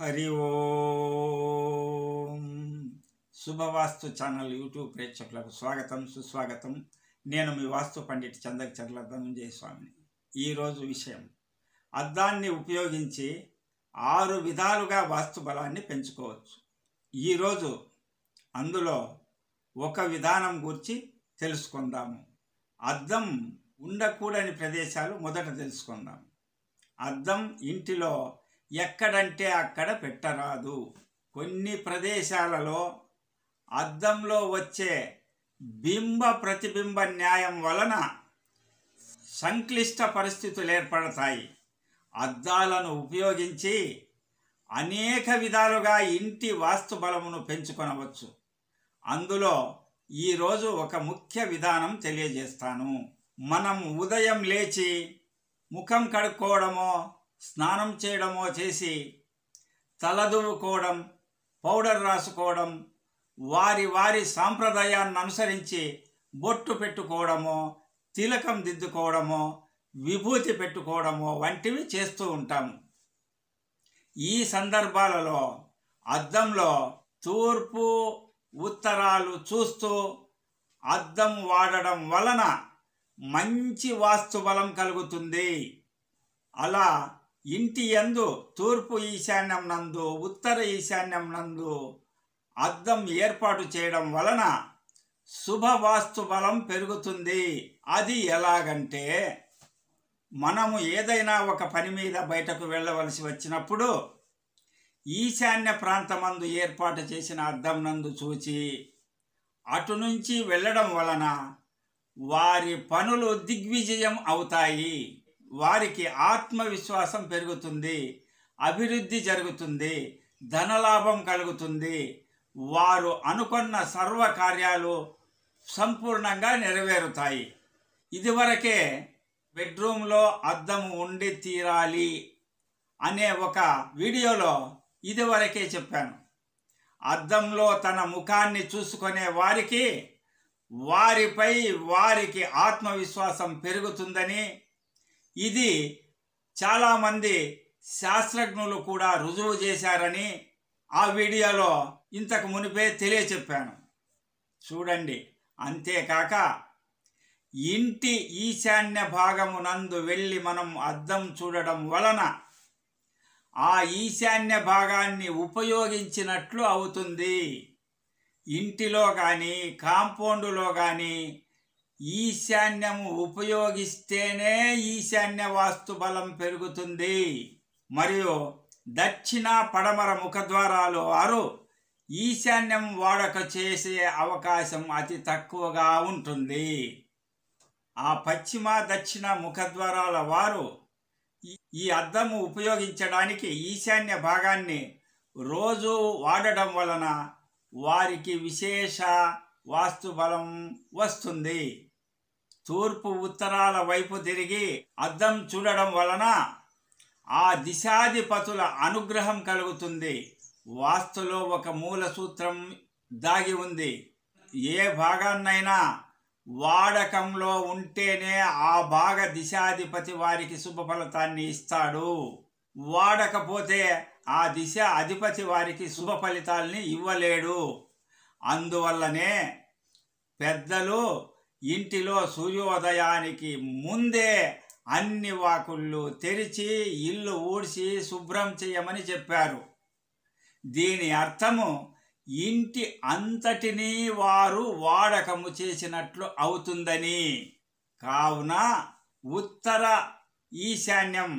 Hari Om Shubhavastu channel YouTube ప్రేక్షకులకు స్వాగతం సుస్వాగతం నేను మీ వాస్తు పండిట్ చందక చర్ల ధనుంజయ స్వామిని ఈరోజు విషయం అద్దాన్ని ఉపయోగించి ఆరు విధాలుగా వాస్తు బలాన్ని పెంచుకోవచ్చు ఈరోజు అందులో ఒక విధానం గురించి తెలుసుకుందాము అద్దం ఉండకూడని ప్రదేశాలు మొదట తెలుసుకుందాం అద్దం ఇంటిలో ఎక్కడంటే అక్కడ పెట్టరాదు కొన్ని ప్రదేశాలలో అద్దంలో వచ్చే బింబ ప్రతిబింబ న్యాయం వలన సంక్లిష్ట పరిస్థితులు ఏర్పడతాయి అద్దాలను ఉపయోగించి అనేక విధాలుగా ఇంటి వాస్తు బలమును పెంచుకొనవచ్చు అందులో ఈరోజు ఒక ముఖ్య విధానం తెలియజేస్తాను మనం ఉదయం లేచి ముఖం కడుక్కోవడమో స్నానం చేయడమో చేసి తలదువ్వుకోవడం పౌడర్ రాసుకోవడం వారి వారి సాంప్రదాయాన్ని అనుసరించి బొట్టు పెట్టుకోవడమో తిలకం దిద్దుకోవడమో విభూతి పెట్టుకోవడమో వంటివి చేస్తూ ఉంటాము ఈ సందర్భాలలో అద్దంలో తూర్పు ఉత్తరాలు చూస్తూ అద్దం వాడడం వలన మంచి వాస్తు బలం కలుగుతుంది అలా ఇంటి యందు తూర్పు ఈశాన్యం నందు ఉత్తర ఈశాన్యం నందు అద్దం ఏర్పాటు చేయడం వలన వాస్తు బలం పెరుగుతుంది అది ఎలాగంటే మనము ఏదైనా ఒక పని మీద బయటకు వెళ్ళవలసి వచ్చినప్పుడు ఈశాన్య ప్రాంతమందు ఏర్పాటు చేసిన అద్దం నందు చూచి అటు నుంచి వెళ్ళడం వలన వారి పనులు దిగ్విజయం అవుతాయి వారికి ఆత్మవిశ్వాసం పెరుగుతుంది అభివృద్ధి జరుగుతుంది ధనలాభం కలుగుతుంది వారు అనుకున్న సర్వ కార్యాలు సంపూర్ణంగా నెరవేరుతాయి ఇదివరకే బెడ్రూమ్లో అద్దం ఉండి తీరాలి అనే ఒక వీడియోలో ఇదివరకే చెప్పాను అద్దంలో తన ముఖాన్ని చూసుకునే వారికి వారిపై వారికి ఆత్మవిశ్వాసం పెరుగుతుందని ఇది చాలామంది శాస్త్రజ్ఞులు కూడా రుజువు చేశారని ఆ వీడియోలో ఇంతకు మునిపే తెలియచెప్పాను చూడండి అంతేకాక ఇంటి ఈశాన్య భాగమునందు వెళ్ళి మనం అద్దం చూడడం వలన ఆ ఈశాన్య భాగాన్ని ఉపయోగించినట్లు అవుతుంది ఇంటిలో కానీ కాంపౌండ్లో కానీ ఈశాన్యము ఉపయోగిస్తేనే ఈశాన్య వాస్తు బలం పెరుగుతుంది మరియు దక్షిణ పడమర ముఖద్వారాలు వారు ఈశాన్యం వాడక చేసే అవకాశం అతి తక్కువగా ఉంటుంది ఆ పశ్చిమ దక్షిణ ముఖద్వారాల వారు ఈ అద్దము ఉపయోగించడానికి ఈశాన్య భాగాన్ని రోజు వాడడం వలన వారికి విశేష వాస్తు బలం వస్తుంది తూర్పు ఉత్తరాల వైపు తిరిగి అద్దం చూడడం వలన ఆ దిశాధిపతుల అనుగ్రహం కలుగుతుంది వాస్తులో ఒక మూల సూత్రం దాగి ఉంది ఏ భాగాన్నైనా వాడకంలో ఉంటేనే ఆ భాగ దిశాధిపతి వారికి శుభ ఫలితాన్ని ఇస్తాడు వాడకపోతే ఆ దిశ అధిపతి వారికి శుభ ఫలితాల్ని ఇవ్వలేడు అందువల్లనే పెద్దలు ఇంటిలో సూర్యోదయానికి ముందే అన్ని వాకుళ్ళు తెరిచి ఇల్లు ఊడ్చి శుభ్రం చేయమని చెప్పారు దీని అర్థము ఇంటి అంతటినీ వారు వాడకము చేసినట్లు అవుతుందని కావున ఉత్తర ఈశాన్యం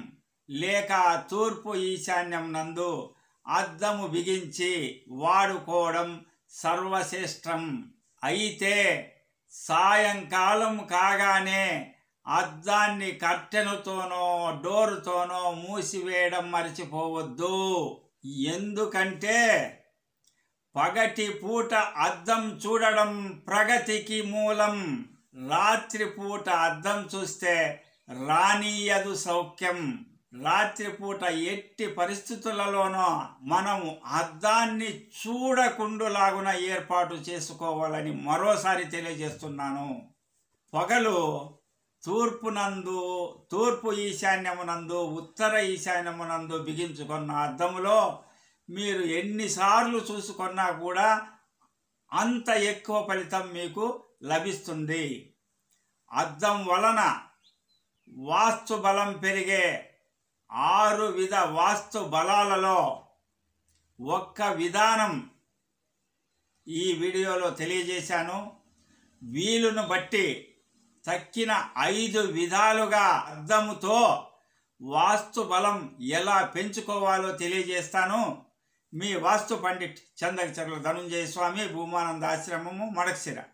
లేక తూర్పు ఈశాన్యం నందు అద్దము బిగించి వాడుకోవడం సర్వశ్రేష్టం అయితే సాయంకాలం కాగానే అద్దాన్ని కట్టెనుతోనో డోరుతోనో మూసివేయడం మర్చిపోవద్దు ఎందుకంటే పగటి పూట అద్దం చూడడం ప్రగతికి మూలం రాత్రి పూట అద్దం చూస్తే రానీయదు సౌఖ్యం రాత్రిపూట ఎట్టి పరిస్థితులలోనో మనము అద్దాన్ని చూడకుండులాగున ఏర్పాటు చేసుకోవాలని మరోసారి తెలియజేస్తున్నాను పగలు తూర్పునందు తూర్పు ఈశాన్యమునందు ఉత్తర ఈశాన్యమునందు బిగించుకున్న అద్దంలో మీరు ఎన్నిసార్లు చూసుకున్నా కూడా అంత ఎక్కువ ఫలితం మీకు లభిస్తుంది అద్దం వలన వాస్తు బలం పెరిగే ఆరు విధ వాస్తు బలాలలో ఒక్క విధానం ఈ వీడియోలో తెలియజేశాను వీలును బట్టి తక్కిన ఐదు విధాలుగా అర్థముతో వాస్తు బలం ఎలా పెంచుకోవాలో తెలియజేస్తాను మీ వాస్తు పండిట్ చందకచర్ల ధనుంజయ స్వామి భూమానంద ఆశ్రమము మడక్సిర